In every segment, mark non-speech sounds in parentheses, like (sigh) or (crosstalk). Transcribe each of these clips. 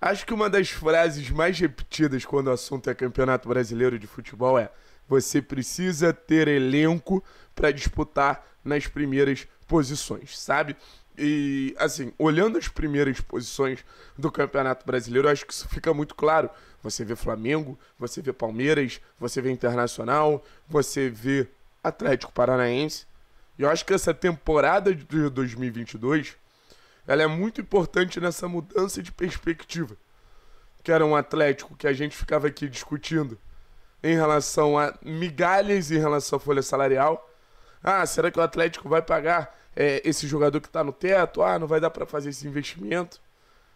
Acho que uma das frases mais repetidas quando o assunto é Campeonato Brasileiro de Futebol é: você precisa ter elenco para disputar nas primeiras posições, sabe? E, assim, olhando as primeiras posições do Campeonato Brasileiro, acho que isso fica muito claro. Você vê Flamengo, você vê Palmeiras, você vê Internacional, você vê Atlético Paranaense. E eu acho que essa temporada de 2022 ela é muito importante nessa mudança de perspectiva. Que era um Atlético que a gente ficava aqui discutindo em relação a migalhas em relação à folha salarial. Ah, será que o Atlético vai pagar é, esse jogador que está no teto? Ah, não vai dar para fazer esse investimento.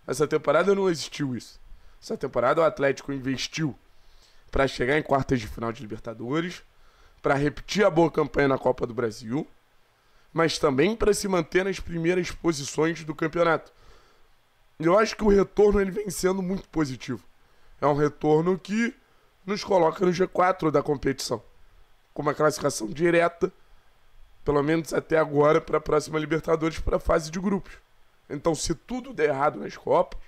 Essa temporada não existiu isso. Essa temporada o Atlético investiu para chegar em quartas de final de Libertadores, para repetir a boa campanha na Copa do Brasil mas também para se manter nas primeiras posições do campeonato. Eu acho que o retorno ele vem sendo muito positivo. É um retorno que nos coloca no G4 da competição, com uma classificação direta, pelo menos até agora, para a próxima Libertadores, para a fase de grupos. Então, se tudo der errado nas Copas,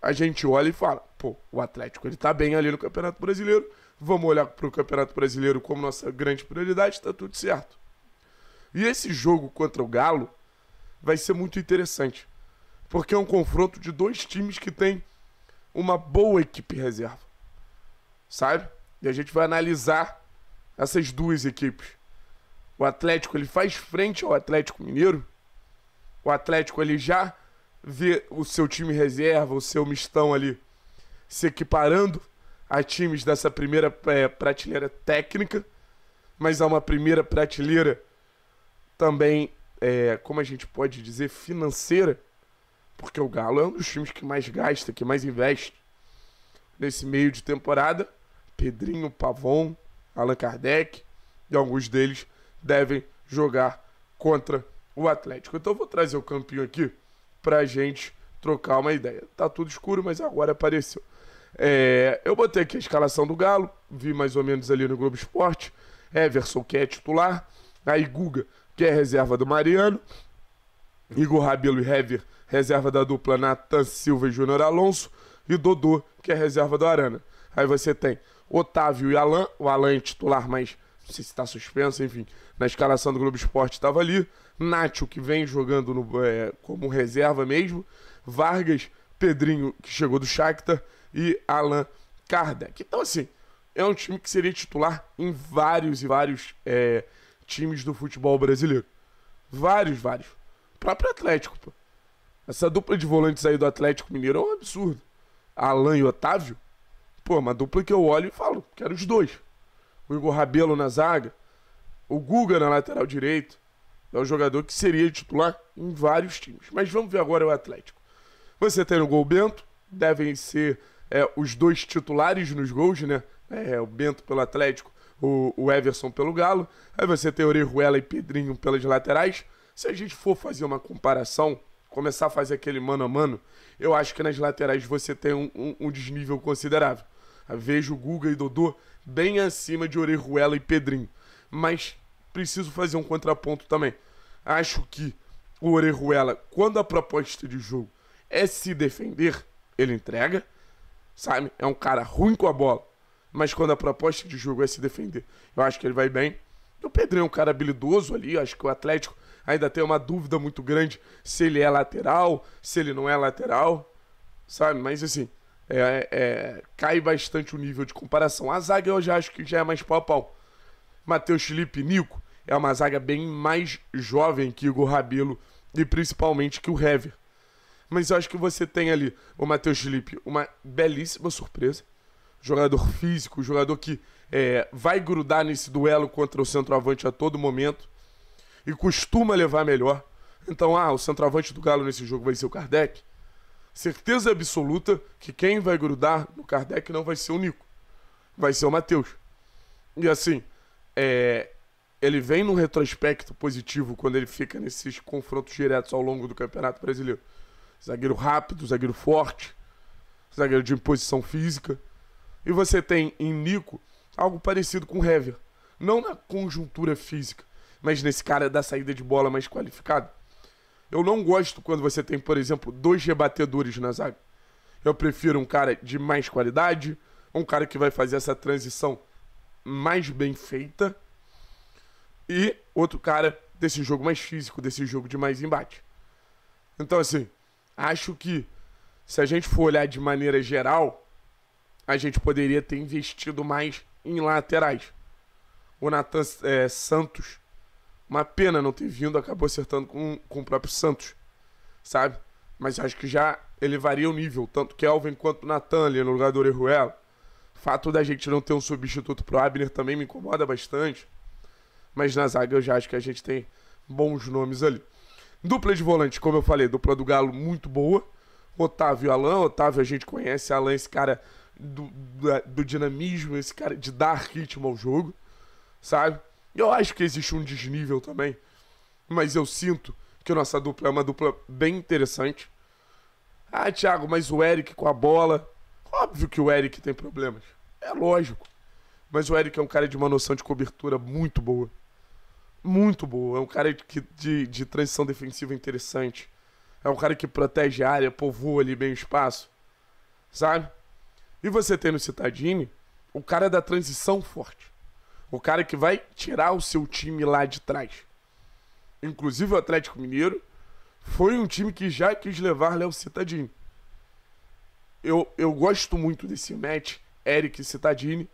a gente olha e fala: pô, o Atlético ele está bem ali no Campeonato Brasileiro, vamos olhar para o Campeonato Brasileiro como nossa grande prioridade, está tudo certo. E esse jogo contra o Galo vai ser muito interessante. Porque é um confronto de dois times que tem uma boa equipe reserva. Sabe? E a gente vai analisar essas duas equipes. O Atlético ele faz frente ao Atlético Mineiro. O Atlético ele já vê o seu time reserva, o seu mistão ali se equiparando a times dessa primeira é, prateleira técnica, mas a uma primeira prateleira também, é, como a gente pode dizer, financeira, porque o Galo é um dos times que mais gasta, que mais investe nesse meio de temporada. Pedrinho, Pavon, Allan Kardec e alguns deles devem jogar contra o Atlético. Então eu vou trazer o campinho aqui para a gente trocar uma ideia. Tá tudo escuro, mas agora apareceu. É, eu botei aqui a escalação do Galo, vi mais ou menos ali no Globo Esporte. Everson, que é titular. Aí Guga que é reserva do Mariano. Igor Rabelo e Hever, reserva da dupla Natan Silva e Júnior Alonso. E Dodô, que é reserva do Arana. Aí você tem Otávio e Alain. O Alain é titular, mas não sei se está suspenso, enfim. Na escalação do Globo Esporte estava ali. Nacho, que vem jogando no, é, como reserva mesmo. Vargas, Pedrinho, que chegou do Shakhtar. E Alain Kardec. Então, assim, é um time que seria titular em vários e vários... É, times do futebol brasileiro. Vários, vários. O próprio Atlético, pô. Essa dupla de volantes aí do Atlético Mineiro é um absurdo. Alan e Otávio, pô, uma dupla que eu olho e falo, quero os dois. O Igor Rabelo na zaga, o Guga na lateral direito. É um jogador que seria titular em vários times. Mas vamos ver agora o Atlético. Você tem o gol Bento, devem ser é, os dois titulares nos gols, né? É, o Bento pelo Atlético o, o Everson pelo Galo. Aí você tem Orejuela e Pedrinho pelas laterais. Se a gente for fazer uma comparação, começar a fazer aquele mano a mano, eu acho que nas laterais você tem um, um, um desnível considerável. Eu ah, vejo Guga e Dodô bem acima de Orejuela e Pedrinho. Mas preciso fazer um contraponto também. Acho que o Orejuela, quando a proposta de jogo é se defender, ele entrega. Sabe? É um cara ruim com a bola mas quando a proposta de jogo é se defender, eu acho que ele vai bem. E o Pedrinho é um cara habilidoso ali, acho que o Atlético ainda tem uma dúvida muito grande se ele é lateral, se ele não é lateral, sabe? Mas assim, é, é, cai bastante o nível de comparação. A zaga eu já acho que já é mais pau a pau. Matheus Felipe Nico é uma zaga bem mais jovem que Igor Rabelo e principalmente que o Hever. Mas eu acho que você tem ali o Matheus Felipe, uma belíssima surpresa jogador (laughs) físico, jogador que é, vai grudar nesse duelo contra o centroavante a todo momento e costuma levar melhor. Então, ah, o centroavante do Galo nesse jogo vai ser o Kardec. Certeza absoluta que quem vai grudar no Kardec não vai ser o Nico, vai ser o Matheus. E assim, é, ele vem num retrospecto positivo quando ele fica nesses confrontos diretos ao longo do Campeonato Brasileiro. Zagueiro rápido, zagueiro forte, zagueiro de imposição física. E você tem em Nico algo parecido com o Hever. Não na conjuntura física, mas nesse cara da saída de bola mais qualificado. Eu não gosto quando você tem, por exemplo, dois rebatedores na zaga. Eu prefiro um cara de mais qualidade, um cara que vai fazer essa transição mais bem feita e outro cara desse jogo mais físico, desse jogo de mais embate. Então, assim, acho que se a gente for olhar de maneira geral, a gente poderia ter investido mais em laterais. O Nathan é, Santos, uma pena não ter vindo, acabou acertando com, com o próprio Santos, sabe? Mas acho que já elevaria o nível, tanto Kelvin quanto Natan ali no lugar do Orejuela. Fato da gente não ter um substituto pro Abner também me incomoda bastante. Mas na zaga eu já acho que a gente tem bons nomes ali. Dupla de volante, como eu falei, dupla do Galo muito boa. Otávio Alain. Otávio a gente conhece, Alain, esse cara do, do, do dinamismo, esse cara de dar ritmo ao jogo, sabe? Eu acho que existe um desnível também, mas eu sinto que nossa dupla é uma dupla bem interessante. Ah, Thiago, mas o Eric com a bola. Óbvio que o Eric tem problemas. É lógico. Mas o Eric é um cara de uma noção de cobertura muito boa. Muito boa. É um cara de, de transição defensiva interessante. É um cara que protege a área, povoa ali bem o espaço. Sabe? E você tem no Citadini o cara é da transição forte. O cara que vai tirar o seu time lá de trás. Inclusive o Atlético Mineiro foi um time que já quis levar Léo Citadini. Eu, eu gosto muito desse match, Eric Citadini,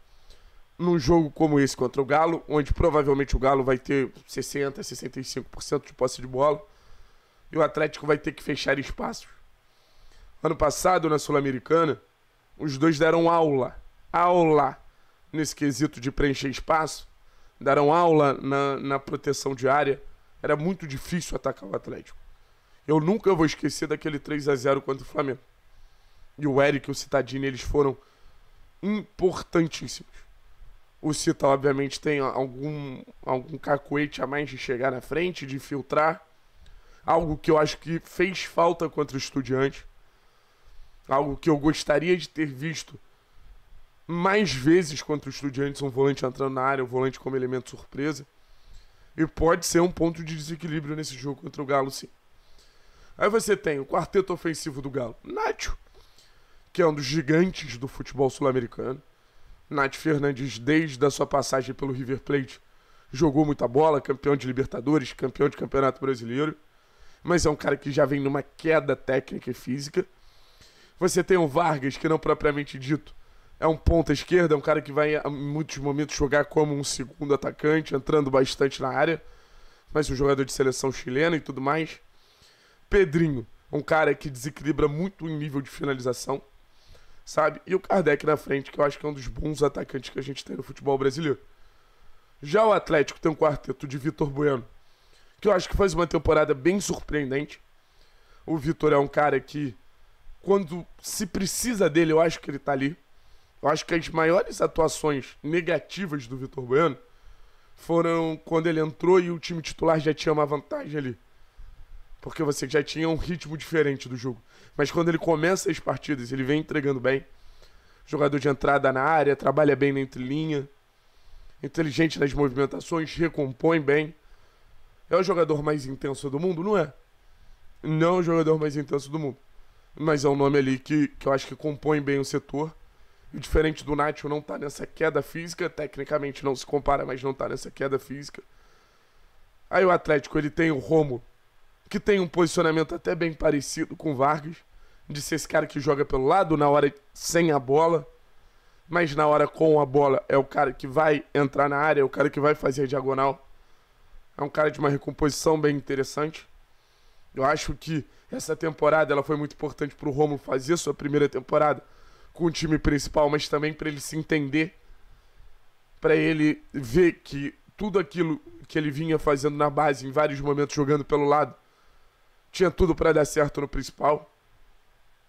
num jogo como esse contra o Galo, onde provavelmente o Galo vai ter 60%, 65% de posse de bola e o Atlético vai ter que fechar espaços. Ano passado, na Sul-Americana, os dois deram aula, aula nesse quesito de preencher espaço, deram aula na, na proteção de área. Era muito difícil atacar o Atlético. Eu nunca vou esquecer daquele 3 a 0 contra o Flamengo. E o Eric e o Citadini, eles foram importantíssimos. O Cita, obviamente, tem algum, algum cacuete a mais de chegar na frente, de filtrar algo que eu acho que fez falta contra o Estudiante, algo que eu gostaria de ter visto mais vezes contra o estudiante, um volante entrando na área, um volante como elemento surpresa. E pode ser um ponto de desequilíbrio nesse jogo contra o Galo, sim. Aí você tem o quarteto ofensivo do Galo. Nacho, que é um dos gigantes do futebol sul-americano. Nath Fernandes, desde a sua passagem pelo River Plate, jogou muita bola, campeão de Libertadores, campeão de Campeonato Brasileiro mas é um cara que já vem numa queda técnica e física. Você tem o Vargas, que não propriamente dito é um ponta esquerda, é um cara que vai em muitos momentos jogar como um segundo atacante, entrando bastante na área, mas um jogador de seleção chilena e tudo mais. Pedrinho, um cara que desequilibra muito o nível de finalização, sabe? E o Kardec na frente, que eu acho que é um dos bons atacantes que a gente tem no futebol brasileiro. Já o Atlético tem um quarteto de Vitor Bueno, que eu acho que faz uma temporada bem surpreendente. O Vitor é um cara que, quando se precisa dele, eu acho que ele tá ali. Eu acho que as maiores atuações negativas do Vitor Bueno foram quando ele entrou e o time titular já tinha uma vantagem ali. Porque você já tinha um ritmo diferente do jogo. Mas quando ele começa as partidas, ele vem entregando bem. Jogador de entrada na área, trabalha bem na entrelinha, inteligente nas movimentações, recompõe bem. É o jogador mais intenso do mundo? Não é. Não é o jogador mais intenso do mundo. Mas é um nome ali que, que eu acho que compõe bem o setor. E diferente do Nacho, não tá nessa queda física. Tecnicamente não se compara, mas não tá nessa queda física. Aí o Atlético, ele tem o Romo, que tem um posicionamento até bem parecido com o Vargas. De ser esse cara que joga pelo lado na hora sem a bola mas na hora com a bola é o cara que vai entrar na área, é o cara que vai fazer a diagonal. É um cara de uma recomposição bem interessante. Eu acho que essa temporada ela foi muito importante para o Romulo fazer sua primeira temporada com o time principal, mas também para ele se entender, para ele ver que tudo aquilo que ele vinha fazendo na base, em vários momentos jogando pelo lado, tinha tudo para dar certo no principal.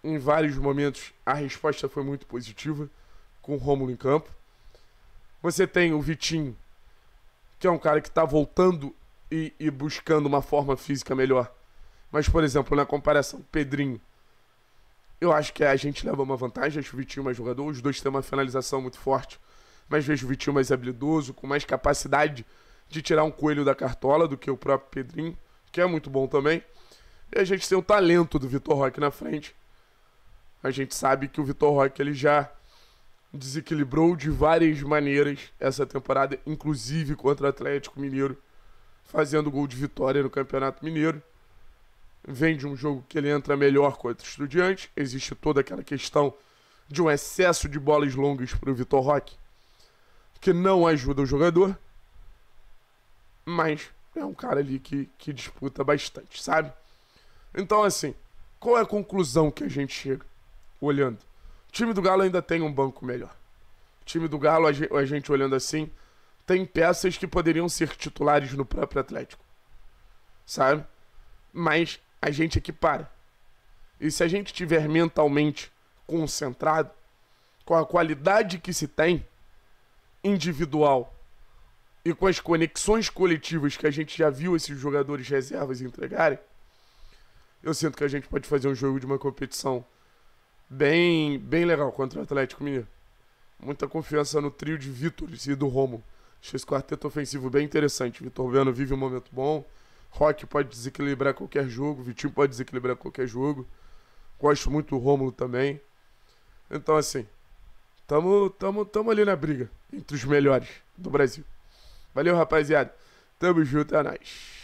Em vários momentos a resposta foi muito positiva com o Romulo em campo. Você tem o Vitinho que é um cara que está voltando e, e, buscando uma forma física melhor. Mas, por exemplo, na comparação Pedrinho, eu acho que a gente leva uma vantagem, acho que o Vitinho é mais jogador, os dois têm uma finalização muito forte, mas vejo o Vitinho mais habilidoso, com mais capacidade de tirar um coelho da cartola do que o próprio Pedrinho, que é muito bom também. E a gente tem o talento do Vitor Roque na frente. A gente sabe que o Vitor Roque ele já desequilibrou de várias maneiras essa temporada, inclusive contra o Atlético Mineiro, fazendo gol de vitória no Campeonato Mineiro. Vem de um jogo que ele entra melhor contra o Estudiante. Existe toda aquela questão de um excesso de bolas longas para o Vitor Roque, que não ajuda o jogador. Mas é um cara ali que, que disputa bastante, sabe? Então, assim, qual é a conclusão que a gente chega olhando? time do Galo ainda tem um banco melhor. O time do Galo, a gente olhando assim, tem peças que poderiam ser titulares no próprio Atlético. Sabe? Mas a gente aqui para. E se a gente tiver mentalmente concentrado, com a qualidade que se tem, individual, e com as conexões coletivas que a gente já viu esses jogadores reservas entregarem, eu sinto que a gente pode fazer um jogo de uma competição bem, bem legal contra o Atlético Mineiro. Muita confiança no trio de Vitor e do Romo. Achei esse quarteto ofensivo bem interessante. Vitor Bueno vive um momento bom. Rock pode desequilibrar qualquer jogo. Vitinho pode desequilibrar qualquer jogo. Gosto muito do Rômulo também. Então, assim, tamo, tamo, tamo ali na briga entre os melhores do Brasil. Valeu, rapaziada. Tamo junto, é nóis.